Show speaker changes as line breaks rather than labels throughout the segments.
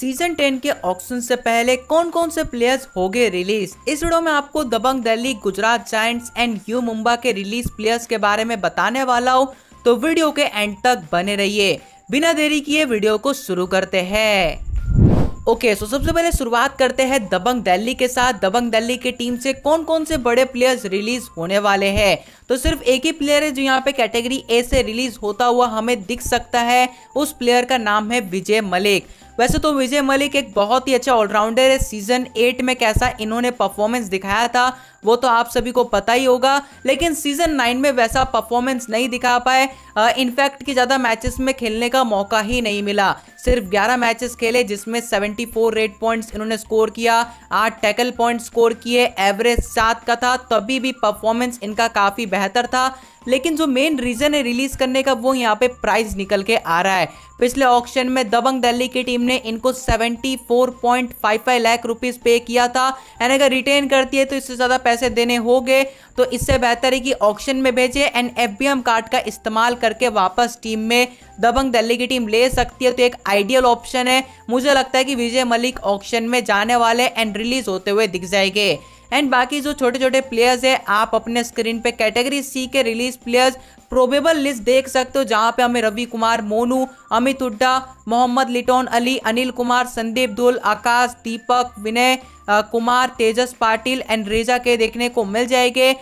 season 10 के auction से पहले कौन कौन से प्लेयर्स हो गए रिलीज इस वीडियो में आपको Dabang Delhi Gujarat Giants and U Mumba के रिलीज प्लेयर्स के बारे में बताने वाला हूँ तो वीडियो के एंड तक बने रहिए बिना देरी किए वीडियो को शुरू करते हैं ओके okay, सो so सबसे पहले शुरुआत करते हैं दबंग दिल्ली के साथ दबंग दिल्ली की टीम से कौन कौन से बड़े प्लेयर्स रिलीज होने वाले हैं तो सिर्फ एक ही प्लेयर है जो यहाँ पे कैटेगरी ए से रिलीज होता हुआ हमें दिख सकता है उस प्लेयर का नाम है विजय मलिक वैसे तो विजय मलिक एक बहुत ही अच्छा ऑलराउंडर है सीजन एट में कैसा इन्होंने परफॉर्मेंस दिखाया था वो तो आप सभी को पता ही होगा लेकिन सीजन नाइन में वैसा परफॉर्मेंस नहीं दिखा पाए इनफैक्ट कि ज़्यादा मैचेस में खेलने का मौका ही नहीं मिला सिर्फ 11 मैचेस खेले जिसमें 74 रेट पॉइंट्स इन्होंने स्कोर किया आठ टैकल पॉइंट स्कोर किए एवरेज सात का था तभी भी परफॉर्मेंस इनका काफ़ी बेहतर था लेकिन जो मेन रीज़न है रिलीज़ करने का वो यहाँ पे प्राइस निकल के आ रहा है पिछले ऑक्शन में दबंग दिल्ली की टीम ने इनको 74.55 लाख रुपीस पे किया था यानी अगर रिटेन करती है तो इससे ज़्यादा पैसे देने होंगे तो इससे बेहतर है कि ऑक्शन में भेजें एंड एफ कार्ड का इस्तेमाल करके वापस टीम में दबंग दिल्ली की टीम ले सकती है तो एक आइडियल ऑप्शन है मुझे लगता है कि विजय मलिक ऑक्शन में जाने वाले एंड रिलीज होते हुए दिख जाएंगे एंड बाकी जो छोटे छोटे प्लेयर्स है आप अपने स्क्रीन पे कैटेगरी सी के रिलीज प्लेयर्स प्रोबेबल लिस्ट देख सकते हो जहां पे हमें रवि कुमार मोनू अमित हुड्डा मोहम्मद लिटोन अली अनिल कुमार संदीप दुल आकाश दीपक विनय कुमार तेजस पाटिल एंड रेजा के देखने को मिल जाएंगे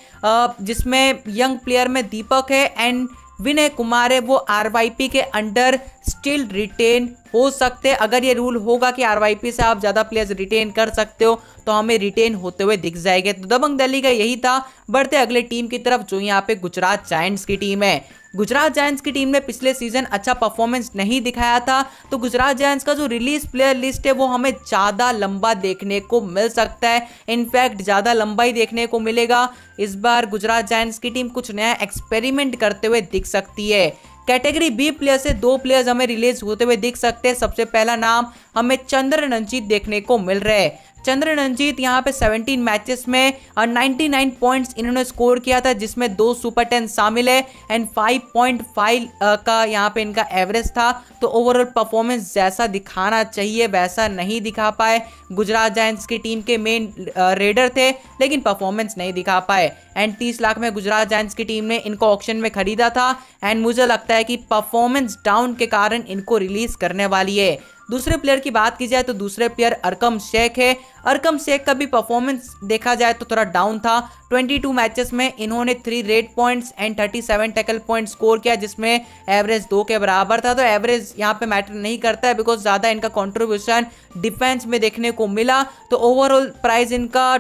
जिसमें यंग प्लेयर में दीपक है एंड विनय कुमार है वो आर के अंडर स्टिल रिटेन हो सकते हैं अगर ये रूल होगा कि आर से आप ज़्यादा प्लेयर्स रिटेन कर सकते हो तो हमें रिटेन होते हुए दिख जाएंगे तो दबंग दली का यही था बढ़ते अगले टीम की तरफ जो यहाँ पे गुजरात जायंट्स की टीम है गुजरात जायंट्स की टीम ने पिछले सीजन अच्छा परफॉर्मेंस नहीं दिखाया था तो गुजरात जायंट्स का जो रिलीज प्लेयर लिस्ट है वो हमें ज़्यादा लंबा देखने को मिल सकता है इनफैक्ट ज़्यादा लंबा ही देखने को मिलेगा इस बार गुजरात जायंट्स की टीम कुछ नया एक्सपेरिमेंट करते हुए दिख सकती है कैटेगरी बी प्लेयर से दो प्लेयर्स हमें रिलीज होते हुए दिख सकते हैं सबसे पहला नाम हमें चंद्र रंजीत देखने को मिल रहे है चंद्र रंजीत यहाँ पे 17 मैचेस में और 99 पॉइंट्स इन्होंने स्कोर किया था जिसमें दो सुपर टेन शामिल है एंड 5.5 का यहाँ पे इनका एवरेज था तो ओवरऑल परफॉर्मेंस जैसा दिखाना चाहिए वैसा नहीं दिखा पाए गुजरात जायंट्स की टीम के मेन रेडर थे लेकिन परफॉर्मेंस नहीं दिखा पाए एंड तीस लाख में गुजरात जायंट्स की टीम ने इनको ऑप्शन में खरीदा था एंड मुझे लगता है कि परफॉर्मेंस डाउन के कारण इनको रिलीज करने वाली है दूसरे प्लेयर की बात की जाए तो दूसरे प्लेयर अरकम शेख है अरकम शेख का भी परफॉर्मेंस देखा जाए तो थोड़ा डाउन था 22 मैचेस में इन्होंने three raid points and 37 tackle point score किया जिसमें एवरेज दो के बराबर था तो एवरेज यहाँ पे मैटर नहीं करता है बिकॉज ज़्यादा इनका कॉन्ट्रीब्यूशन डिफेंस में देखने को मिला तो ओवरऑल प्राइज इनका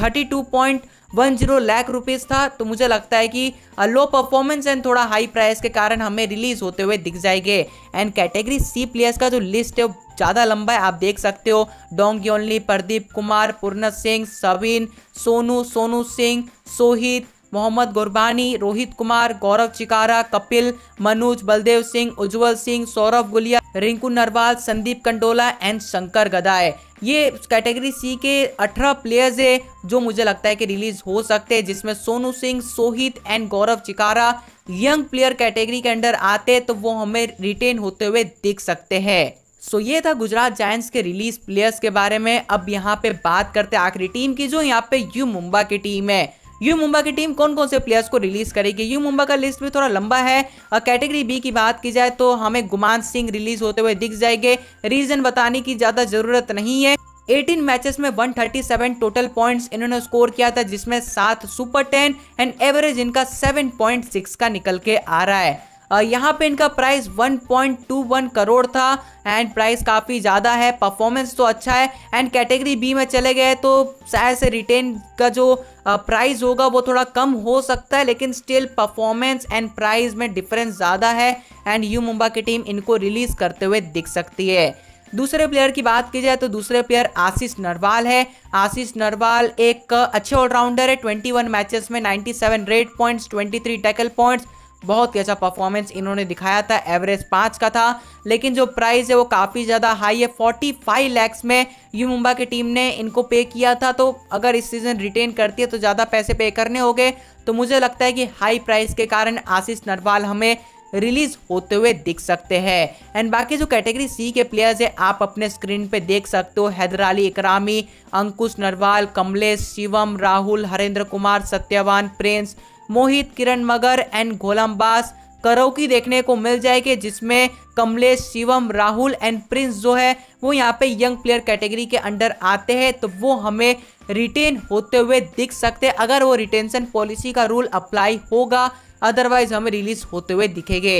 thirty two point one zero lakh rupees था तो मुझे लगता है कि लो परफॉर्मेंस एंड थोड़ा हाई प्राइस के कारण हमें रिलीज होते हुए दिख जाएंगे एंड कैटेगरी सी प्लेयर्स का जो लिस्ट है ज़्यादा लंबा है आप देख सकते हो डोंगी ओनली प्रदीप कुमार पूर्ण सिंह सविन सोनू सोनू सिंह सोहित मोहम्मद गुरबानी रोहित कुमार गौरव चिकारा कपिल मनोज बलदेव सिंह उज्जवल सिंह सौरभ गुलिया रिंकू नरवाल संदीप कंडोला एंड शंकर गदाए ये कैटेगरी सी के 18 प्लेयर्स है जो मुझे लगता है कि रिलीज हो सकते हैं जिसमें Sonu Singh Sohit and Gaurav Chikara young player category के अंडर आते तो वो हमें रिटेन होते हुए दिख सकते हैं सो ये था गुजरात जायंट्स के रिलीज प्लेयर्स के बारे में अब यहाँ पे बात करते आखिरी टीम की जो यहाँ पे यू मुंबा की टीम है यू मुंबा की टीम कौन कौन से प्लेयर्स को रिलीज करेगी यू मुंबा का लिस्ट भी थोड़ा लंबा है और कैटेगरी बी की बात की जाए तो हमें गुमान सिंह रिलीज होते हुए दिख जाएंगे रीजन बताने की ज्यादा जरूरत नहीं है 18 मैचेस में 137 टोटल पॉइंट्स इन्होंने स्कोर किया था जिसमें सात सुपर टेन एंड एवरेज इनका 7.6 का निकल के आ रहा है यहाँ पे इनका प्राइस 1.21 करोड़ था एंड प्राइस काफ़ी ज़्यादा है परफॉर्मेंस तो अच्छा है एंड कैटेगरी बी में चले गए तो शायद से रिटेन का जो प्राइस होगा वो थोड़ा कम हो सकता है लेकिन स्टिल परफॉर्मेंस एंड प्राइस में डिफरेंस ज़्यादा है एंड यू मुंबा की टीम इनको रिलीज़ करते हुए दिख सकती है दूसरे प्लेयर की बात की जाए तो दूसरे प्लेयर आशीष नरवाल है आशीष नरवाल एक अच्छे ऑलराउंडर है 21 मैचेस में 97 रेड पॉइंट्स 23 टैकल पॉइंट्स बहुत ही अच्छा परफॉर्मेंस इन्होंने दिखाया था एवरेज पाँच का था लेकिन जो प्राइस है वो काफ़ी ज़्यादा हाई है फोर्टी फाइव लैक्स में यू मुंबा की टीम ने इनको पे किया था तो अगर इस सीज़न रिटेन करती है तो ज़्यादा पैसे पे करने होंगे तो मुझे लगता है कि हाई प्राइस के कारण आशीष नरवाल हमें रिलीज होते हुए दिख सकते हैं एंड बाकी जो कैटेगरी सी के प्लेयर्स हैं आप अपने स्क्रीन पे देख सकते हो Haider Ali Ikrami Ankush Narwal Kamlesh Shivam Rahul Harendra Kumar Satyawan Prince Mohit Kiran Magar and Gholamabbas Korouki देखने को मिल जाएगी जिसमें कमलेश शिवम राहुल एंड प्रिंस जो है वो यहाँ पे यंग प्लेयर कैटेगरी के अंडर आते हैं तो वो हमें रिटेन होते हुए दिख सकते हैं अगर वो रिटेंशन पॉलिसी का रूल अप्लाई होगा अदरवाइज हमें रिलीज होते हुए दिखेंगे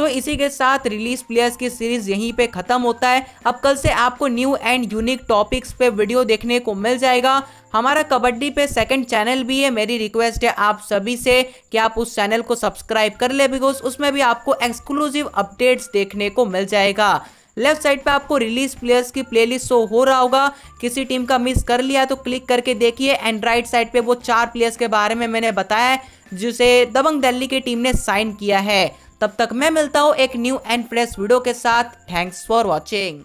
सो इसी के साथ रिलीज प्लेयर्स की सीरीज यहीं पे खत्म होता है अब कल से आपको न्यू एंड यूनिक टॉपिक्स पे वीडियो देखने को मिल जाएगा हमारा कबड्डी पे सेकंड चैनल भी है मेरी रिक्वेस्ट है आप सभी से कि आप उस चैनल को सब्सक्राइब कर ले बिकॉज उसमें भी आपको एक्सक्लूसिव अपडेट्स देखने को मिल जाएगा लेफ्ट साइड पे आपको रिलीज प्लेयर्स की प्लेलिस्ट शो हो रहा होगा किसी टीम का मिस कर लिया तो क्लिक करके देखिए एंड राइट साइड पे वो चार प्लेयर्स के बारे में मैंने बताया जिसे दबंग दिल्ली की टीम ने साइन किया है तब तक मैं मिलता हूँ एक न्यू एंड फ्रेश वीडियो के साथ थैंक्स फॉर वॉचिंग